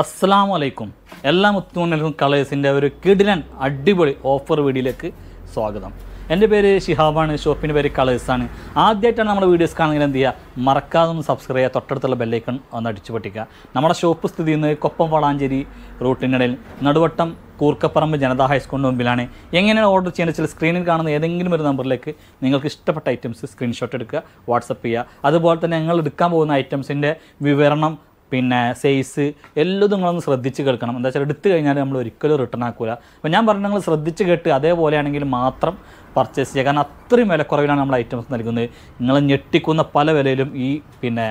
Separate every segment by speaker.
Speaker 1: അസ്സാം വലൈക്കും എല്ലാ മുത്തുമണിലും കളേഴ്സിൻ്റെ ഒരു കിടിലൻ അടിപൊളി ഓഫർ വീഡിയോയിലേക്ക് സ്വാഗതം എൻ്റെ പേര് ഷിഹാബാണ് ഷോപ്പിൻ്റെ പേര് കളേഴ്സാണ് ആദ്യമായിട്ടാണ് നമ്മുടെ വീഡിയോസ് കാണുന്നത് എന്ത് ചെയ്യുക മറക്കാതെ ഒന്ന് സബ്സ്ക്രൈബ് ചെയ്യുക തൊട്ടടുത്തുള്ള ബെല്ലൈക്കൺ ഒന്ന് അടിച്ചു പൊട്ടിക്കുക നമ്മുടെ ഷോപ്പ് സ്ഥിതി ചെയ്യുന്നത് കൊപ്പം വളാഞ്ചേരി റൂട്ടിനിടയിൽ നടുവട്ടം കൂർക്കപ്പറമ്പ് ജനതാ ഹൈസ്കൂളിൻ്റെ മുമ്പിലാണ് എങ്ങനെയാണ് ഓർഡർ ചെയ്യേണ്ടത് വെച്ചാൽ സ്ക്രീനിൽ കാണുന്ന ഏതെങ്കിലും ഒരു നമ്പറിലേക്ക് നിങ്ങൾക്ക് ഇഷ്ടപ്പെട്ട ഐറ്റംസ് സ്ക്രീൻഷോട്ട് എടുക്കുക വാട്സപ്പ് ചെയ്യുക അതുപോലെ തന്നെ ഞങ്ങൾ എടുക്കാൻ പോകുന്ന ഐറ്റംസിൻ്റെ വിവരണം പിന്നെ സൈസ് എല്ലതും നിങ്ങളൊന്ന് ശ്രദ്ധിച്ച് കേൾക്കണം എന്താ വെച്ചാൽ എടുത്തു കഴിഞ്ഞാൽ നമ്മൾ ഒരിക്കലും റിട്ടേൺ ആക്കില്ല അപ്പോൾ ഞാൻ പറഞ്ഞു നിങ്ങൾ ശ്രദ്ധിച്ച് കേട്ട് അതേപോലെയാണെങ്കിൽ മാത്രം പർച്ചേസ് ചെയ്യുക കാരണം അത്രയും വിലക്കുറവിലാണ് നമ്മൾ ഐറ്റംസ് നൽകുന്നത് നിങ്ങൾ ഞെട്ടിക്കുന്ന പല വിലയിലും ഈ പിന്നെ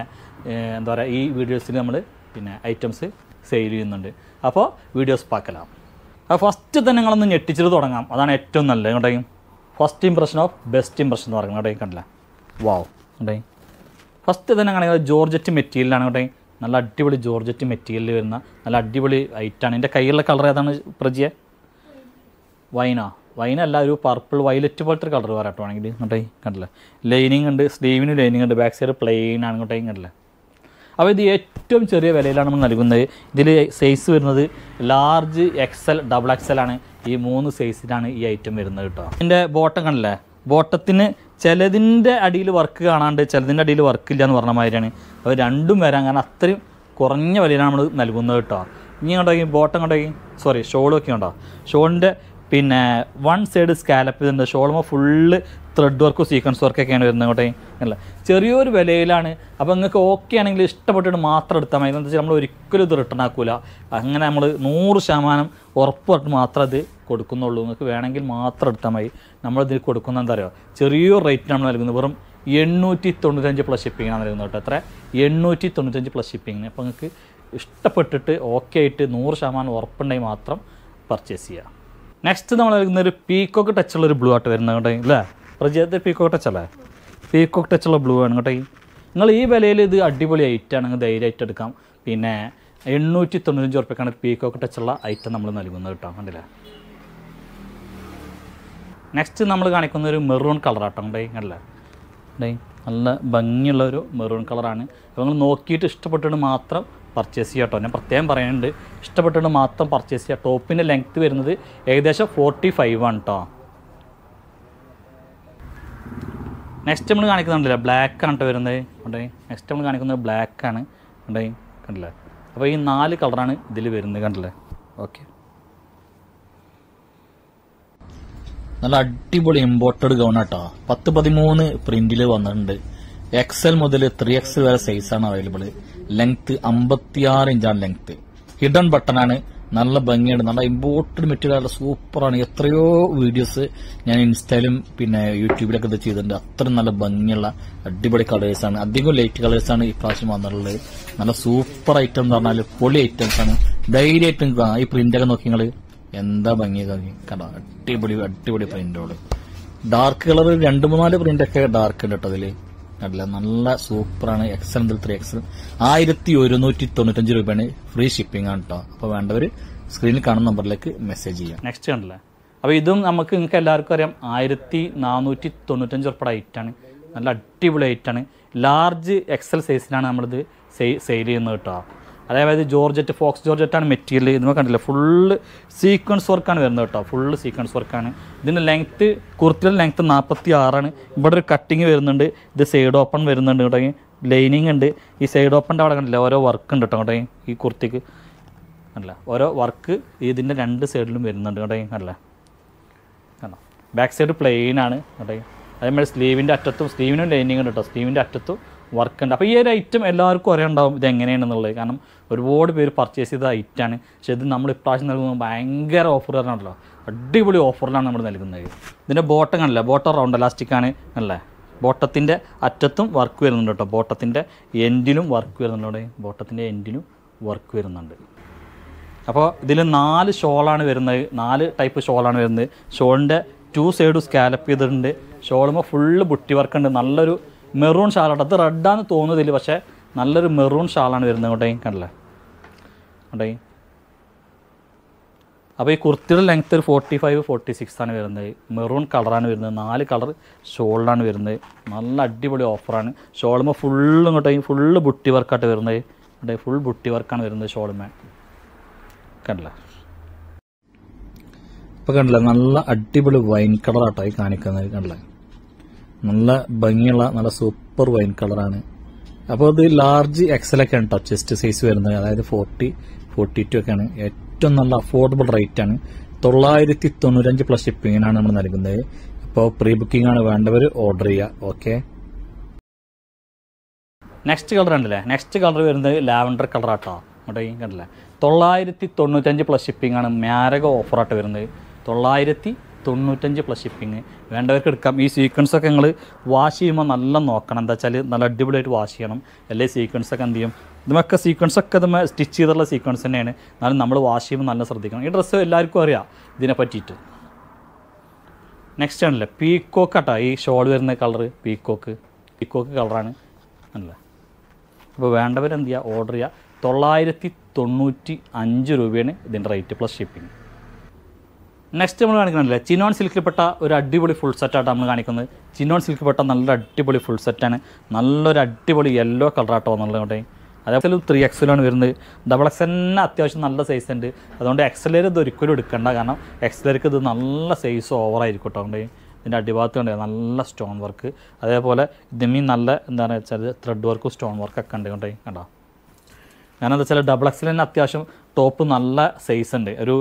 Speaker 1: എന്താ പറയുക ഈ വീഡിയോസിൽ നമ്മൾ പിന്നെ ഐറ്റംസ് സെയിൽ ചെയ്യുന്നുണ്ട് അപ്പോൾ വീഡിയോസ് പാക്കലാം അപ്പോൾ ഫസ്റ്റ് തന്നെ നിങ്ങളൊന്ന് ഞെട്ടിച്ചിട്ട് തുടങ്ങാം അതാണ് ഏറ്റവും നല്ലത് കേട്ടോ first impression of best impression എന്ന് പറയുന്നത് കേട്ടോ കണ്ടില്ല വാവ് കേട്ടോ ഫസ്റ്റ് തന്നെ കാണുന്നത് ജോർജറ്റ് മെറ്റീരിയലാണ് കേട്ടോ നല്ല അടിപൊളി ജോർജറ്റ് മെറ്റീരിയൽ വരുന്ന നല്ല അടിപൊളി ഐറ്റാണ് എൻ്റെ കയ്യിലുള്ള കളർ ഏതാണ് പ്രജിയെ വൈന അല്ല ഒരു പർപ്പിൾ വയലറ്റ് പോലത്തെ ഒരു കളർ കേട്ടോ ആണെങ്കിൽ ഇങ്ങോട്ടേ കണ്ടില്ലേ ലൈനിങ് ഉണ്ട് സ്ലീവിന് ലൈനിങ് ഉണ്ട് ബാക്ക് സൈഡ് പ്ലെയിൻ ആണ് ഇങ്ങോട്ടേ കണ്ടില്ലേ അപ്പോൾ ഇത് ഏറ്റവും ചെറിയ വിലയിലാണ് നമ്മൾ നൽകുന്നത് ഇതിൽ സൈസ് വരുന്നത് ലാർജ് എക്സൽ ഡബിൾ എക്സൽ ആണ് ഈ മൂന്ന് സൈസിലാണ് ഈ ഐറ്റം വരുന്നത് കേട്ടോ ഇതിൻ്റെ ബോട്ടം കണ്ടില്ലേ ബോട്ടത്തിന് ചിലതിൻ്റെ അടിയിൽ വർക്ക് കാണാണ്ട് ചിലതിൻ്റെ അടിയിൽ വർക്കില്ല എന്ന് പറഞ്ഞ മാതിരിയാണ് അപ്പോൾ രണ്ടും വരാൻ കാരണം അത്രയും കുറഞ്ഞ വിലയിലാണ് നമ്മൾ നൽകുന്നത് കേട്ടോ ഇനി കണ്ടോക്കി ബോട്ടം കണ്ടോക്കി സോറി ഷോളൊക്കെ ഉണ്ടോ ഷോളിൻ്റെ പിന്നെ വൺ സൈഡ് സ്കാലപ്പ് ഇതുണ്ട് ഷോളുമ്പോൾ ഫുള്ള് ത്രെഡ് വർക്കും സീക്വൻസ് വർക്കൊക്കെയാണ് വരുന്നത് അങ്ങോട്ടേ അല്ല ചെറിയൊരു വിലയിലാണ് അപ്പോൾ നിങ്ങൾക്ക് ഓക്കെ ആണെങ്കിൽ ഇഷ്ടപ്പെട്ടിട്ട് മാത്രം എടുത്താൽ മതി എന്താ വെച്ചാൽ നമ്മൾ ഒരിക്കലും ഇത് റിട്ടേൺ ആക്കില്ല അങ്ങനെ നമ്മൾ നൂറ് ശതമാനം ഉറപ്പായിട്ട് മാത്രം അത് കൊടുക്കുന്നുള്ളൂ നിങ്ങൾക്ക് വേണമെങ്കിൽ മാത്രം എടുത്താൽ മതി നമ്മളിതിൽ കൊടുക്കുന്ന എന്താ പറയുക ചെറിയൊരു റേറ്റിനാണ് നൽകുന്നത് വെറും എണ്ണൂറ്റി തൊണ്ണൂറ്റഞ്ച് പ്ലസ് ഷിപ്പിങ്ങാണ് നൽകുന്നത് കേട്ടോ എത്ര എണ്ണൂറ്റി തൊണ്ണൂറ്റഞ്ച് പ്ലസ് ഷിപ്പിങ്ങിന് അപ്പോൾ നിങ്ങൾക്ക് ഇഷ്ടപ്പെട്ടിട്ട് ഓക്കെ ആയിട്ട് നൂറ് ശതമാനം ഉറപ്പുണ്ടെങ്കിൽ മാത്രം പർച്ചേസ് ചെയ്യുക നെക്സ്റ്റ് നമ്മൾ നൽകുന്ന ഒരു പീക്കോക്ക് ടച്ചുള്ള ഒരു ബ്ലൂ ആട്ട് വരുന്നുണ്ട് അല്ലേ പ്രജയത് പീക്കോക്ക് ടച്ച് അല്ലേ പീക്കോക്ക് ടച്ചുള്ള ബ്ലൂ ആണ് കേട്ടോ നിങ്ങൾ ഈ വിലയിൽ ഇത് അടിപൊളി ഐറ്റം ആണെങ്കിൽ ധൈര്യമായിട്ട് എടുക്കാം പിന്നെ എണ്ണൂറ്റി തൊണ്ണൂറ്റഞ്ച് ഉറപ്പിക്കാണ് പീക്കോക്ക് ടച്ചുള്ള ഐറ്റം നമ്മൾ നൽകുന്നത് കേട്ടോ കണ്ടില്ലേ നെക്സ്റ്റ് നമ്മൾ കാണിക്കുന്ന ഒരു മെറൂൺ ആട്ടോ കണ്ടേ കണ്ടില്ലേ ഉണ്ടേ നല്ല ഭംഗിയുള്ള ഒരു മെറൂൺ കളറാണ് അപ്പോൾ നിങ്ങൾ നോക്കിയിട്ട് ഇഷ്ടപ്പെട്ടിട്ട് മാത്രം പർച്ചേസ് ചെയ്യാം കേട്ടോ ഞാൻ പ്രത്യേകം പറയുന്നുണ്ട് ഇഷ്ടപ്പെട്ടിട്ട് മാത്രം പർച്ചേസ് ചെയ്യുക ടോപ്പിൻ്റെ ലെങ്ത്ത് വരുന്നത് ഏകദേശം ഫോർട്ടി ഫൈവ് ആണ് കേട്ടോ നെക്സ്റ്റ് നമ്മൾ കാണിക്കുന്നുണ്ടല്ലോ ബ്ലാക്ക് ആണ് കേട്ടോ വരുന്നത് കണ്ടേ നെക്സ്റ്റ് നമ്മൾ കാണിക്കുന്നത് ബ്ലാക്ക് ആണ് കണ്ടേ കണ്ടില്ലേ അപ്പോൾ ഈ നാല് കളറാണ് ഇതിൽ വരുന്നത് കണ്ടില്ലേ ഓക്കെ നല്ല അടിപൊളി ഇമ്പോർട്ടഡ് ഗൗൺ ആട്ടോ പത്ത് പതിമൂന്ന് പ്രിന്റിൽ വന്നിട്ടുണ്ട് എക്സൽ മുതൽ ത്രീ എക്സൽ വരെ സൈസാണ് അവൈലബിൾ ലെങ്ത് അമ്പത്തിയാറ് ഇഞ്ചാണ് ലെങ്ത് ഹിഡൻ ബട്ടണാണ് നല്ല ഭംഗിയുണ്ട് നല്ല ഇമ്പോർട്ടഡ് മെറ്റീരിയൽ സൂപ്പറാണ് എത്രയോ വീഡിയോസ് ഞാൻ ഇൻസ്റ്റയിലും പിന്നെ യൂട്യൂബിലൊക്കെ ഇത് ചെയ്തിട്ടുണ്ട് അത്രയും നല്ല ഭംഗിയുള്ള അടിപൊളി കളേഴ്സാണ് അധികം ലൈറ്റ് കളേഴ്സാണ് ഈ പ്രാവശ്യം വന്നിട്ടുള്ളത് നല്ല സൂപ്പർ ഐറ്റം എന്ന് പറഞ്ഞാൽ പൊളി ഐറ്റംസ് ഐറ്റംസ് ധൈര്യമായിട്ട് ഈ പ്രിന്റൊക്കെ നോക്കി നിങ്ങള് എന്താ ഭംഗി കണ്ടോ അടിപൊളി അടിപൊളി പ്രിന്റുകൾ ഡാർക്ക് കളർ രണ്ട് മൂന്നാല് പ്രിന്റൊക്കെ ഡാർക്ക് ഉണ്ട് കേട്ടോ അതില് അല്ല നല്ല സൂപ്പറാണ് എക്സൽ ത്രീ എക്സൽ ആയിരത്തി ഒരുന്നൂറ്റി തൊണ്ണൂറ്റഞ്ച് രൂപയാണ് ഫ്രീ ഷിപ്പിംഗ് ആണ് കേട്ടോ അപ്പോൾ വേണ്ടവർ സ്ക്രീനിൽ കാണുന്ന നമ്പറിലേക്ക് മെസ്സേജ് ചെയ്യാം നെക്സ്റ്റ് കണ്ടല്ലേ അപ്പോൾ ഇതും നമുക്ക് നിങ്ങൾക്ക് എല്ലാവർക്കും അറിയാം ആയിരത്തി നാനൂറ്റി തൊണ്ണൂറ്റഞ്ച് ഉറപ്പ ഡൈറ്റാണ് നല്ല അടിപൊളി ഡൈറ്റാണ് ലാർജ് എക്സൽ സൈസിനാണ് നമ്മളിത് സെയിൽ ചെയ്യുന്നത് കേട്ടോ അതായത് ജോർജറ്റ് ഫോക്സ് ജോർജറ്റാണ് മെറ്റീരിയൽ ഇതിന് കണ്ടില്ല ഫുള്ള് സീക്വൻസ് വർക്കാണ് വരുന്നത് കേട്ടോ ഫുള്ള് സീക്വൻസ് വർക്കാണ് ഇതിൻ്റെ ലെങ്ത്ത് കുർത്തിയുടെ ലെങ്ത്ത് നാൽപ്പത്തി ആറാണ് ഇവിടെ ഒരു കട്ടിങ് വരുന്നുണ്ട് ഇത് സൈഡ് ഓപ്പൺ വരുന്നുണ്ട് കേട്ടോ ലൈനിങ് ഉണ്ട് ഈ സൈഡ് ഓപ്പൻ്റെ അവിടെ കണ്ടില്ല ഓരോ വർക്ക് ഉണ്ട് കേട്ടോ കേട്ടോ ഈ കുർത്തിക്ക് അല്ല ഓരോ വർക്ക് ഇതിൻ്റെ രണ്ട് സൈഡിലും വരുന്നുണ്ട് കേട്ടോ അല്ല കണ്ടോ ബാക്ക് സൈഡ് പ്ലെയിൻ ആണ് കേട്ടോ അതേമാതിരി സ്ലീവിൻ്റെ അറ്റത്തും സ്ലീവിനും ലൈനിങ് ഉണ്ട് കേട്ടോ സ്ലീവിൻ്റെ അറ്റത്തും വർക്ക് ഉണ്ട് അപ്പോൾ ഈ ഒരു ഐറ്റം എല്ലാവർക്കും അറിയണ്ടാവും ഇത് എങ്ങനെയാണെന്നുള്ളത് കാരണം ഒരുപാട് പേര് പർച്ചേസ് ചെയ്ത ഐറ്റാണ് പക്ഷേ ഇത് നമ്മൾ ഇപ്രാവശ്യം നൽകുന്നത് ഭയങ്കര ഓഫർ തരണമല്ലോ അടിപൊളി ഓഫറിലാണ് നമ്മൾ നൽകുന്നത് ഇതിൻ്റെ ബോട്ടം കാണില്ല ബോട്ടം റൗണ്ട് ഇലാസ്റ്റിക്കാണ് അല്ലേ ബോട്ടത്തിൻ്റെ അറ്റത്തും വർക്ക് വരുന്നുണ്ട് കേട്ടോ ബോട്ടത്തിൻ്റെ എൻഡിലും വർക്ക് വരുന്നുണ്ട് ബോട്ടത്തിൻ്റെ എൻഡിലും വർക്ക് വരുന്നുണ്ട് അപ്പോൾ ഇതിൽ നാല് ഷോളാണ് വരുന്നത് നാല് ടൈപ്പ് ഷോളാണ് വരുന്നത് ഷോളിൻ്റെ ടു സൈഡും സ്കാലപ്പ് ചെയ്തിട്ടുണ്ട് ഷോളുമ്പോൾ ഫുള്ള് ബുട്ടി വർക്ക് ഉണ്ട് നല്ലൊരു മെറൂൺ ഷാളാട്ടോ അത് റെഡാന്ന് തോന്നുന്നതിൽ പക്ഷേ നല്ലൊരു മെറൂൺ ഷാളാണ് വരുന്നത് അങ്ങോട്ടേ കണ്ടല്ലേ അങ്ങോട്ടേ അപ്പോൾ ഈ കുർത്തിയുടെ ലെങ്ത്ത് ഒരു ഫോർട്ടി ഫൈവ് ഫോർട്ടി സിക്സ് ആണ് വരുന്നത് മെറൂൺ കളറാണ് വരുന്നത് നാല് കളർ ഷോളിലാണ് വരുന്നത് നല്ല അടിപൊളി ഓഫറാണ് ഷോളുമ്പോൾ ഫുള്ള് ഇങ്ങോട്ടേ ഫുള്ള് ബുട്ടി വർക്കായിട്ട് വരുന്നത് ഇവിടെ ഫുൾ ബുട്ടി വർക്കാണ് വരുന്നത് ഷോളുമേ കണ്ടല്ലേ ഇപ്പം കണ്ടില്ല നല്ല അടിപൊളി വൈൻ കളറാട്ടോ ഈ കാണിക്കുന്നത് കണ്ടല്ലേ നല്ല ഭംഗിയുള്ള നല്ല സൂപ്പർ വൈൻ കളറാണ് അപ്പോൾ ഇത് ലാർജ് എക്സലൊക്കെയാണ് കേട്ടോ ചെസ്റ്റ് സൈസ് വരുന്നത് അതായത് ഫോർട്ടി ഫോർട്ടി ടു ഒക്കെയാണ് ഏറ്റവും നല്ല അഫോർഡബിൾ റേറ്റ് ആണ് തൊള്ളായിരത്തി തൊണ്ണൂറ്റഞ്ച് പ്ലസ് ഷിപ്പിങ്ങിനാണ് നമ്മൾ നൽകുന്നത് അപ്പോൾ പ്രീ ബുക്കിംഗ് ആണ് വേണ്ടവർ ഓർഡർ ചെയ്യുക ഓക്കെ നെക്സ്റ്റ് കളർ ഉണ്ടല്ലേ നെക്സ്റ്റ് കളർ വരുന്നത് ലാവൻഡർ കളറാട്ടോ അങ്ങോട്ടേ കണ്ടില്ലേ തൊള്ളായിരത്തി തൊണ്ണൂറ്റഞ്ച് പ്ലസ് ഷിപ്പിംഗ് ആണ് മാരക ഓഫറായിട്ട് വരുന്നത് തൊള്ളായിരത്തി തൊണ്ണൂറ്റഞ്ച് പ്ലസ് ഷിപ്പിംഗ് വേണ്ടവർക്ക് എടുക്കാം ഈ സീക്വൻസൊക്കെ നിങ്ങൾ വാഷ് ചെയ്യുമ്പോൾ നല്ല നോക്കണം എന്താ വെച്ചാൽ നല്ല അടിപൊളിയായിട്ട് വാഷ് ചെയ്യണം അല്ലെങ്കിൽ സീക്വൻസൊക്കെ എന്ത് ചെയ്യും ഇതുമൊക്കെ സീക്വൻസൊക്കെ ഇതുമ സ്റ്റിച്ച് ചെയ്തുള്ള സീക്വൻസ് തന്നെയാണ് എന്നാലും നമ്മൾ വാഷ് ചെയ്യുമ്പോൾ നല്ല ശ്രദ്ധിക്കണം ഈ ഡ്രസ്സ് എല്ലാവർക്കും അറിയാം ഇതിനെ പറ്റിയിട്ട് നെക്സ്റ്റ് ആണല്ലേ പീക്കോക്ക് കേട്ടോ ഈ ഷോൾ വരുന്ന കളർ പീക്കോക്ക് പീക്കോക്ക് കളറാണ് അല്ല അപ്പോൾ വേണ്ടവരെന്ത് ചെയ്യുക ഓർഡർ ചെയ്യുക തൊള്ളായിരത്തി തൊണ്ണൂറ്റി അഞ്ച് രൂപയാണ് ഇതിൻ്റെ റേറ്റ് പ്ലസ് ഷിപ്പിംഗ് നെക്സ്റ്റ് നമ്മൾ കാണിക്കുന്നില്ല ചിനോൺ സിൽക്കിൽപ്പെട്ട ഒരു അടിപൊളി ഫുൾ സെറ്റാണ് നമ്മൾ കാണിക്കുന്നത് ചിനോൺ സിൽക്കിൽപ്പെട്ട നല്ല അടിപൊളി ഫുൾ സെറ്റാണ് നല്ലൊരു അടിപൊളി യെല്ലോ കളറാട്ടോ എന്നുള്ളതുകൊണ്ട് അതേപോലെ ത്രീ എക്സലാണ് വരുന്നത് ഡബിൾ എക്സ് തന്നെ അത്യാവശ്യം നല്ല സൈസ് ഉണ്ട് അതുകൊണ്ട് എക്സലേർ ഇത് ഒരിക്കലും എടുക്കേണ്ട കാരണം എക്സലർക്ക് ഇത് നല്ല സൈസ് ഓവറായിരിക്കും കേട്ടോ ഇതിൻ്റെ അടിഭാഗത്ത് കണ്ടു നല്ല സ്റ്റോൺ വർക്ക് അതേപോലെ ഇതിമീ നല്ല എന്താണ് വെച്ചാൽ ത്രെഡ് വർക്കും സ്റ്റോൺ വർക്കൊക്കെ ഉണ്ട് കൊണ്ടേ കണ്ടോ ഞാനെന്താ വെച്ചാൽ ഡബിൾ എക്സലിന് അത്യാവശ്യം ടോപ്പ് നല്ല സൈസ് ഉണ്ട് ഒരു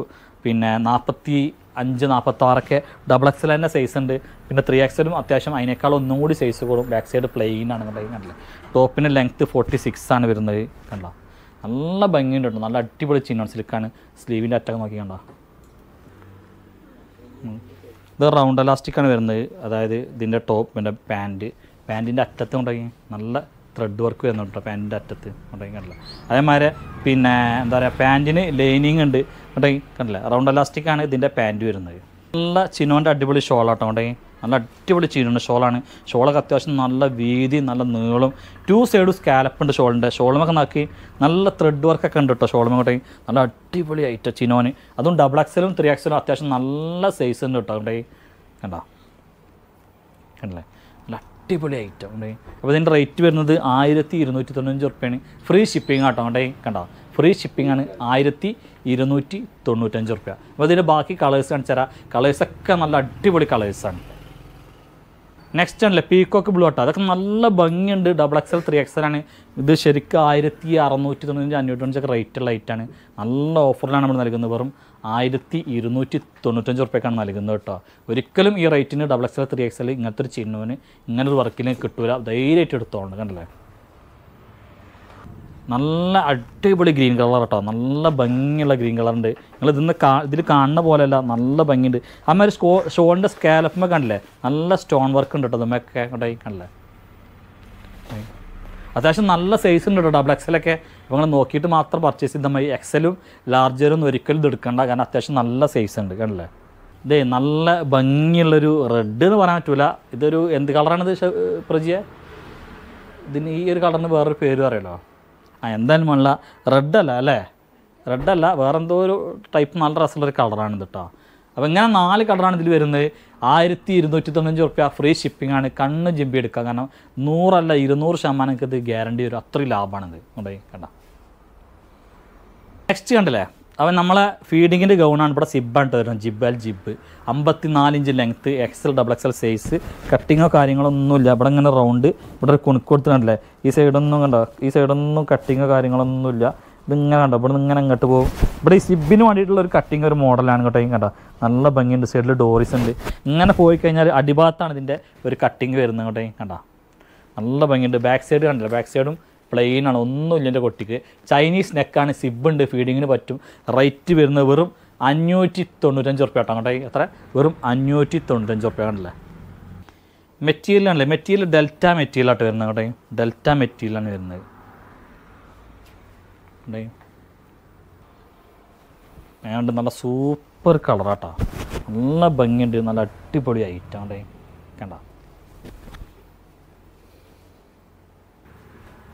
Speaker 1: പിന്നെ നാൽപ്പത്തി അഞ്ച് നാൽപ്പത്താറൊക്കെ ഡബിൾ എക്സൽ തന്നെ സൈസ് ഉണ്ട് പിന്നെ ത്രീ എക്സലും അത്യാവശ്യം അതിനേക്കാൾ ഒന്നും കൂടി സൈസ് കൂടും ബാക്ക് സൈഡ് പ്ലെയിൻ ആണെന്നുണ്ടെങ്കിൽ കണ്ടില്ല ടോപ്പിന് ലെങ്ത്ത് ഫോർട്ടി സിക്സ് ആണ് വരുന്നത് കണ്ടോ നല്ല ഭംഗി ഉണ്ടോ നല്ല അടിപൊളി ചിന്നോൺ സിൽക്കാണ് സ്ലീവിൻ്റെ അറ്റം നോക്കി കണ്ടോ ഇത് റൗണ്ട് അലാസ്റ്റിക്കാണ് വരുന്നത് അതായത് ഇതിൻ്റെ ടോപ്പ് പാൻറ്റ് പാൻറ്റിൻ്റെ അറ്റത്ത് ഉണ്ടെങ്കിൽ നല്ല ത്രെഡ് വർക്ക് വരുന്നുണ്ട് കേട്ടോ പാൻറ്റിൻ്റെ അറ്റത്ത് ഉണ്ടെങ്കിൽ കണ്ടില്ല അതേമാതിരി പിന്നെ എന്താ പറയുക പാൻറ്റിന് ലൈനിങ് ഉണ്ട് ഉണ്ടെങ്കിൽ കണ്ടില്ല റൗണ്ട് അലാസ്റ്റിക് ആണ് ഇതിൻ്റെ പാൻറ്റ് വരുന്നത് നല്ല ചിനോൻ്റെ അടിപൊളി ഷോൾ ആട്ടോ ഉണ്ടെങ്കിൽ നല്ല അടിപൊളി ചിനുണ്ട് ഷോളാണ് ഷോളൊക്കെ അത്യാവശ്യം നല്ല വീതി നല്ല നീളം ടു സൈഡും സ്കാലപ്പുണ്ട് ഷോളിൻ്റെ ഷോളുമൊക്കെ നോക്കി നല്ല ത്രെഡ് വർക്കൊക്കെ ഉണ്ട് കേട്ടോ ഷോളുമൊക്കെ നല്ല അടിപൊളി ഐറ്റം ചിനോന് അതും ഡബിൾ എക്സലും ത്രീ എക്സലും അത്യാവശ്യം നല്ല സൈസ് ഉണ്ട് കേട്ടോ ഉണ്ടെങ്കിൽ കണ്ടോ കണ്ടല്ലേ അടിപൊളി ഐറ്റം ഉണ്ട് അപ്പോൾ ഇതിൻ്റെ റേറ്റ് വരുന്നത് ആയിരത്തി ഇരുന്നൂറ്റി തൊണ്ണൂറ്റഞ്ച് റുപ്യാണ് ഫ്രീ ഷിപ്പിംഗ് ആട്ടോ അവിടെ കണ്ടോ ഫ്രീ ഷിപ്പിംഗ് ആണ് ആയിരത്തി ഇരുന്നൂറ്റി തൊണ്ണൂറ്റഞ്ച് റുപ്യ അപ്പോൾ ഇതിൻ്റെ ബാക്കി കളേഴ്സ് കാണിച്ചു തരാം കളേഴ്സൊക്കെ നല്ല അടിപൊളി കളേഴ്സാണ് നെക്സ്റ്റ് ആണല്ലേ പീക്കോക്ക് ബ്ലൂ ആട്ടോ അതൊക്കെ നല്ല ഭംഗിയുണ്ട് ഡബിൾ എക്സൽ ത്രീ എക്സൽ ആണ് ഇത് ശരിക്കും ആയിരത്തി അറുന്നൂറ്റി തൊണ്ണൂറ്റഞ്ച് അഞ്ഞൂറ്റഞ്ചൊക്കെ റേറ്റുള്ള ഐറ്റാണ് നല്ല ഓഫറിലാണ് നമ്മൾ നൽകുന്നത് വെറും ആയിരത്തി ഇരുന്നൂറ്റി തൊണ്ണൂറ്റഞ്ച് റുപ്യക്കാണ് നൽകുന്നത് കേട്ടോ ഒരിക്കലും ഈ റേറ്റിന് double X L three X L ഇങ്ങനത്തെ ഒരു ചിഹ്നവിന് ഇങ്ങനെ ഒരു വർക്കിന് കിട്ടൂല ധൈര്യമായിട്ട് എടുത്തോണ്ട് കണ്ടല്ലേ നല്ല അടിപൊളി ഗ്രീൻ കളർ കേട്ടോ നല്ല ഭംഗിയുള്ള ഗ്രീൻ കളറുണ്ട് നിങ്ങൾ ഇതിന്ന് കാ ഇതിൽ കാണുന്ന പോലെയല്ല നല്ല ഭംഗിയുണ്ട് അമ്മ ഒരു സ്കോ ഷോണിൻ്റെ സ്കാലപ്പമ്മ കണ്ടില്ലേ നല്ല സ്റ്റോൺ വർക്ക് ഉണ്ട് കേട്ടോ നമ്മൾ കണ്ടേ കണ്ടില്ലേ അത്യാവശ്യം നല്ല സൈസ് ഉണ്ട് കേട്ടോ ഡബിൾ എക്സലൊക്കെ ഇവങ്ങൾ നോക്കിയിട്ട് മാത്രം പർച്ചേസ് ചെയ്താൽ മതി എക്സലും ലാർജറും ഒരിക്കലും എടുക്കണ്ട കാരണം അത്യാവശ്യം നല്ല സൈസ് ഉണ്ട് കണ്ടില്ലേ ഇതേ നല്ല ഭംഗിയുള്ളൊരു റെഡ് എന്ന് പറയാൻ പറ്റൂല ഇതൊരു എന്ത് കളറാണിത് പ്രജിയെ ഇതിന് ഈ ഒരു കളറിന് വേറൊരു പേര് പറയലോ ആ എന്തായാലും വേണ്ട അല്ല അല്ലേ റെഡ് അല്ല വേറെന്തോ ഒരു ടൈപ്പ് നല്ല രസമുള്ളൊരു കളറാണിത് കേട്ടോ അപ്പോൾ ഇങ്ങനെ നാല് കളറാണ് ഇതിൽ വരുന്നത് ആയിരത്തി ഇരുന്നൂറ്റി തൊണ്ണൂറ്റി റുപ്യ ഫ്രീ ഷിപ്പിംഗ് ആണ് കണ്ണ് ജിമ്പി എടുക്കുക കാരണം നൂറല്ല ഇരുന്നൂറ് ശതമാനം ഇത് ഗ്യാരണ്ടി വരും അത്രയും ലാഭമാണിത് കൊണ്ടേ കണ്ട നെക്സ്റ്റ് കണ്ടല്ലേ അവൻ നമ്മളെ ഫീഡിങ്ങിൻ്റെ ഗൗണാണ് ഇവിടെ സിബാണ് വരുന്നത് ജിബാൽ ജിബ് അമ്പത്തി നാലിഞ്ച് length XL double XL size കട്ടിങ്ങോ കാര്യങ്ങളോ ഒന്നുമില്ല ഇവിടെ ഇങ്ങനെ റൗണ്ട് ഇവിടെ ഒരു കുണുക്കൊടുത്തിട്ടുണ്ടല്ലേ ഈ സൈഡൊന്നും കണ്ടോ ഈ സൈഡൊന്നും കട്ടിങ്ങോ കാര്യങ്ങളൊന്നുമില്ല ഇതിങ്ങനെ കണ്ടോ ഇവിടെ നിന്ന് ഇങ്ങനെ അങ്ങോട്ട് പോകും ഇവിടെ ഈ സിബിന് വേണ്ടിയിട്ടുള്ള ഒരു കട്ടിങ് ഒരു മോഡലാണ് കേട്ടോ കണ്ടോ നല്ല ഭംഗിയുണ്ട് സൈഡിൽ ഡോറിസ് ഉണ്ട് ഇങ്ങനെ പോയി കഴിഞ്ഞാൽ അടിഭാഗത്താണ് ഇതിൻ്റെ ഒരു കട്ടിങ് വരുന്നത് കേട്ടോ കണ്ടോ നല്ല ഭംഗിയുണ്ട് ബാക്ക് സൈഡ് കണ്ടില്ല ബാക്ക് സൈഡും പ്ലെയിൻ ആണ് ഒന്നുമില്ല എൻ്റെ കൊട്ടിക്ക് ചൈനീസ് നെക്കാണ് സിബുണ്ട് ഫീഡിങ്ങിന് പറ്റും റേറ്റ് വരുന്നത് വെറും അഞ്ഞൂറ്റി തൊണ്ണൂറ്റഞ്ച് റുപ്യ കേട്ടോ എത്ര വെറും അഞ്ഞൂറ്റി തൊണ്ണൂറ്റഞ്ച് റുപ്യ മെറ്റീരിയൽ മെറ്റീരിയലാണല്ലേ മെറ്റീരിയൽ ഡെൽറ്റ മെറ്റീരിയലായിട്ട് വരുന്നത് കേട്ടോ ഡെൽറ്റ മെറ്റീരിയലാണ് വരുന്നത് ഉണ്ട് ഏണ്ട് നല്ല സൂപ്പർ കളറാട്ടാ നല്ല ഭംഗിയുണ്ട് നല്ല അടിപൊളി ഐറ്റാണ്ട് കണ്ട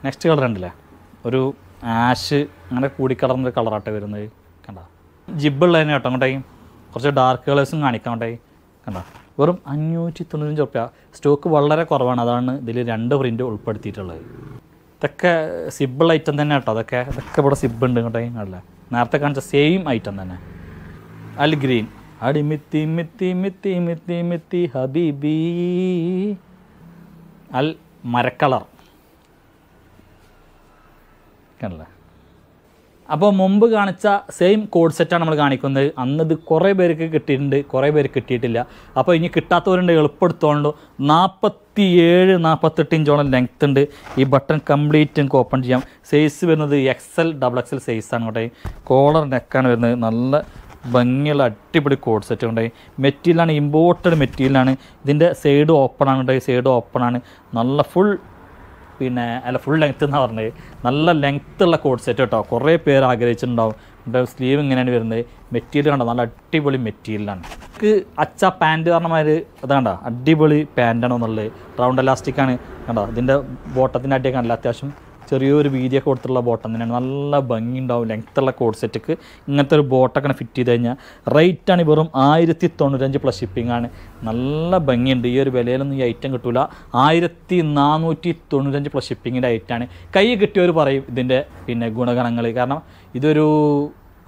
Speaker 1: നെക്സ്റ്റ് കളർ ഉണ്ടല്ലേ ഒരു ആഷ് അങ്ങനെ കൂടിക്കളർന്നൊരു കളറാട്ടെ വരുന്നത് കണ്ട തന്നെ കേട്ടോ അങ്ങോട്ടേയും കുറച്ച് ഡാർക്ക് കളേഴ്സും കാണിക്കാൻ കൊണ്ടേയും കണ്ട വെറും അഞ്ഞൂറ്റി തൊണ്ണൂറ്റഞ്ച് റുപ്യ സ്റ്റോക്ക് വളരെ കുറവാണ് അതാണ് ഇതിൽ രണ്ട് പ്രിൻ്റ് ഉൾപ്പെടുത്തിയിട്ടുള്ളത് ഇതൊക്കെ സിബിൾ ഐറ്റം തന്നെ കേട്ടോ അതൊക്കെ ഇതൊക്കെ ഇവിടെ സിബ് ഉണ്ട് കേട്ടോ കാണില്ല നേരത്തെ കാണിച്ച സെയിം ഐറ്റം തന്നെ അൽ ഗ്രീൻ അടിമിത്തി മിത്തി മിത്തി മിത്തി മിത്തി ഹബീബി അൽ മരക്കളർ കണ്ടല്ലേ അപ്പോൾ മുമ്പ് കാണിച്ച സെയിം കോഡ് സെറ്റാണ് നമ്മൾ കാണിക്കുന്നത് ഇത് കുറേ പേർക്ക് കിട്ടിയിട്ടുണ്ട് കുറേ പേർ കിട്ടിയിട്ടില്ല അപ്പോൾ ഇനി കിട്ടാത്തവരുണ്ട് എളുപ്പമെടുത്തോണ്ട് നാൽപ്പത്തി ഏഴ് നാൽപ്പത്തെട്ട് ഇഞ്ചോളം ലെങ്ത് ഉണ്ട് ഈ ബട്ടൺ കംപ്ലീറ്റ് നമുക്ക് ഓപ്പൺ ചെയ്യാം സൈസ് വരുന്നത് എക്സൽ ഡബിൾ എക്സൽ സൈസാണ് കേട്ടോ കോളർ നെക്കാണ് വരുന്നത് നല്ല ഭംഗിയുള്ള അടിപൊളി കോഡ് സെറ്റ് ഉണ്ടായി മെറ്റീരിയലാണ് ഇമ്പോർട്ടഡ് മെറ്റീരിയലാണ് ഇതിൻ്റെ സൈഡ് ഓപ്പൺ ആണ് സൈഡ് ഓപ്പൺ ആണ് നല്ല ഫുൾ പിന്നെ അല്ല ഫുൾ ലെങ്ത്ത് എന്ന് പറഞ്ഞത് നല്ല ലെങ്ത്ത് ഉള്ള കോഡ് സെറ്റ് കേട്ടോ കുറേ പേര് ആഗ്രഹിച്ചിട്ടുണ്ടാവും എൻ്റെ സ്ലീവ് ഇങ്ങനെയാണ് വരുന്നത് മെറ്റീരിയൽ കണ്ടോ നല്ല അടിപൊളി മെറ്റീരിയലാണ് നമുക്ക് അച്ച പാൻറ്റ് പറഞ്ഞമാർ അത് കണ്ടോ അടിപൊളി പാൻറ്റാണോ എന്നുള്ളത് റൗണ്ട് എലാസ്റ്റിക്കാണ് കണ്ടോ ഇതിൻ്റെ ബോട്ടത്തിൻ്റെ അടിയൊക്കെ നല്ല അത്യാവശ്യം ചെറിയൊരു വീതിയൊക്കെ കൊടുത്തുള്ള ബോട്ട് തന്നെയാണ് നല്ല ഭംഗിയുണ്ടാവും ലെങ്ത്തുള്ള കോഡ് സെറ്റക്ക് ഇങ്ങനത്തെ ഒരു ബോട്ടൊക്കെ ഫിറ്റ് ചെയ്ത് കഴിഞ്ഞാൽ ആണ് വെറും ആയിരത്തി തൊണ്ണൂറ്റഞ്ച് പ്ലസ് ഷിപ്പിംഗ് ആണ് നല്ല ഭംഗിയുണ്ട് ഈ ഒരു വിലയിലൊന്നും ഈ ഐറ്റം കിട്ടില്ല ആയിരത്തി നാനൂറ്റി തൊണ്ണൂറ്റഞ്ച് പ്ലസ് ഷിപ്പിങ്ങിൻ്റെ ഐറ്റാണ് കൈ കിട്ടിയവർ പറയും ഇതിൻ്റെ പിന്നെ ഗുണഗണങ്ങൾ കാരണം ഇതൊരു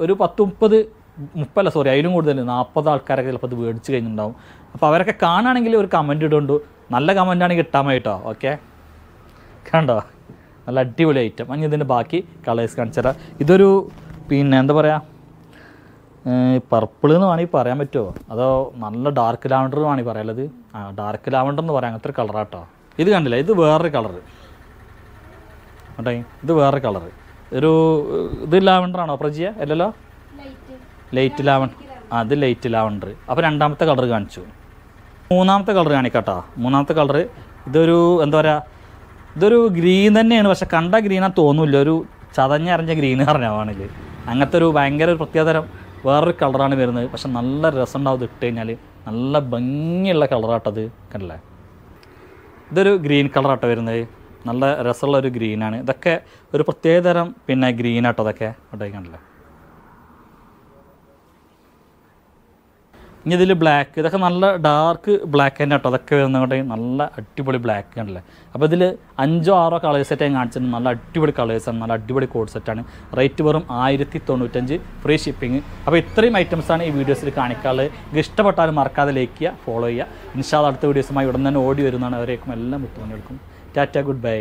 Speaker 1: ഒരു പത്ത് മുപ്പത് മുപ്പല്ല സോറി അതിലും കൂടുതൽ നാൽപ്പത് ആൾക്കാരൊക്കെ ചിലപ്പോൾ ഇത് മേടിച്ച് കഴിഞ്ഞിട്ടുണ്ടാവും അപ്പോൾ അവരൊക്കെ കാണുകയാണെങ്കിൽ ഒരു കമൻറ്റ് ഇടുന്നുണ്ട് നല്ല കമൻ്റ് ആണെങ്കിൽ കേട്ടോ ഓക്കെ കണ്ടോ നല്ല അടിപൊളി ഐറ്റം ഇനി ഇതിൻ്റെ ബാക്കി കളേഴ്സ് കാണിച്ചു തരാം ഇതൊരു പിന്നെ എന്താ പറയുക പർപ്പിൾ എന്ന് വേണമെങ്കിൽ പറയാൻ പറ്റുമോ അതോ നല്ല ഡാർക്ക് ലാവണ്ടർ എന്ന് വേണമെങ്കിൽ പറയാനുള്ളത് ആ ഡാർക്ക് ലാവണ്ടർ എന്ന് പറയാം അങ്ങനത്തെ കളറാട്ടോ ഇത് കണ്ടില്ല ഇത് വേറൊരു കളർ കേട്ടോ ഇത് വേറൊരു കളർ ഒരു ഇത് ലാവണ്ടർ ആണോ പ്രജിയ അല്ലല്ലോ ലൈറ്റ് ലാവൺ അത് ലൈറ്റ് ലാവണ്ടർ അപ്പോൾ രണ്ടാമത്തെ കളർ കാണിച്ചു മൂന്നാമത്തെ കളർ കാണിക്കട്ടോ മൂന്നാമത്തെ കളർ ഇതൊരു എന്താ പറയുക ഇതൊരു ഗ്രീൻ തന്നെയാണ് പക്ഷെ കണ്ട ഗ്രീനാ തോന്നില്ല ഒരു ചതഞ്ഞറിഞ്ഞ ഗ്രീൻ പറഞ്ഞാണ് ഇത് അങ്ങനത്തെ ഒരു ഭയങ്കര ഒരു പ്രത്യേകതരം വേറൊരു കളറാണ് വരുന്നത് പക്ഷെ നല്ല ഉണ്ടാവും ഇട്ട് കഴിഞ്ഞാൽ നല്ല ഭംഗിയുള്ള കളറാട്ടത് കണ്ടല്ലേ ഇതൊരു ഗ്രീൻ കളറാട്ടോ വരുന്നത് നല്ല രസമുള്ള ഒരു ഗ്രീനാണ് ഇതൊക്കെ ഒരു പ്രത്യേകതരം പിന്നെ ഗ്രീനാട്ടോ ഇതൊക്കെ അവിടെ കണ്ടല്ലേ ഇനി ഇതിൽ ബ്ലാക്ക് ഇതൊക്കെ നല്ല ഡാർക്ക് ബ്ലാക്ക് തന്നെ കേട്ടോ അതൊക്കെ വരുന്നതുകൊണ്ട് നല്ല അടിപൊളി ബ്ലാക്ക് ആണല്ലേ അപ്പോൾ ഇതിൽ അഞ്ചോ ആറോ കളേഴ്സ് ഞാൻ കാണിച്ചിട്ടുണ്ട് നല്ല അടിപൊളി കളേഴ്സാണ് നല്ല അടിപൊളി കോഡ് സെറ്റാണ് റേറ്റ് വെറും ആയിരത്തി തൊണ്ണൂറ്റഞ്ച് ഫ്രീ ഷിപ്പിംഗ് അപ്പോൾ ഇത്രയും ഐറ്റംസാണ് ഈ വീഡിയോസിൽ കാണിക്കാറുള്ളത് ഇത് ഇഷ്ടപ്പെട്ടാലും മറക്കാതെ ലൈക്ക് ചെയ്യുക ഫോളോ ചെയ്യുക ഇൻഷാദ് അടുത്ത വീഡിയോസുമായി ഉടൻ തന്നെ ഓടി വരുന്നതാണ് അവരേക്കും എല്ലാം വിട്ടുപണിയെടുക്കും ടാറ്റ ഗുഡ് ബൈ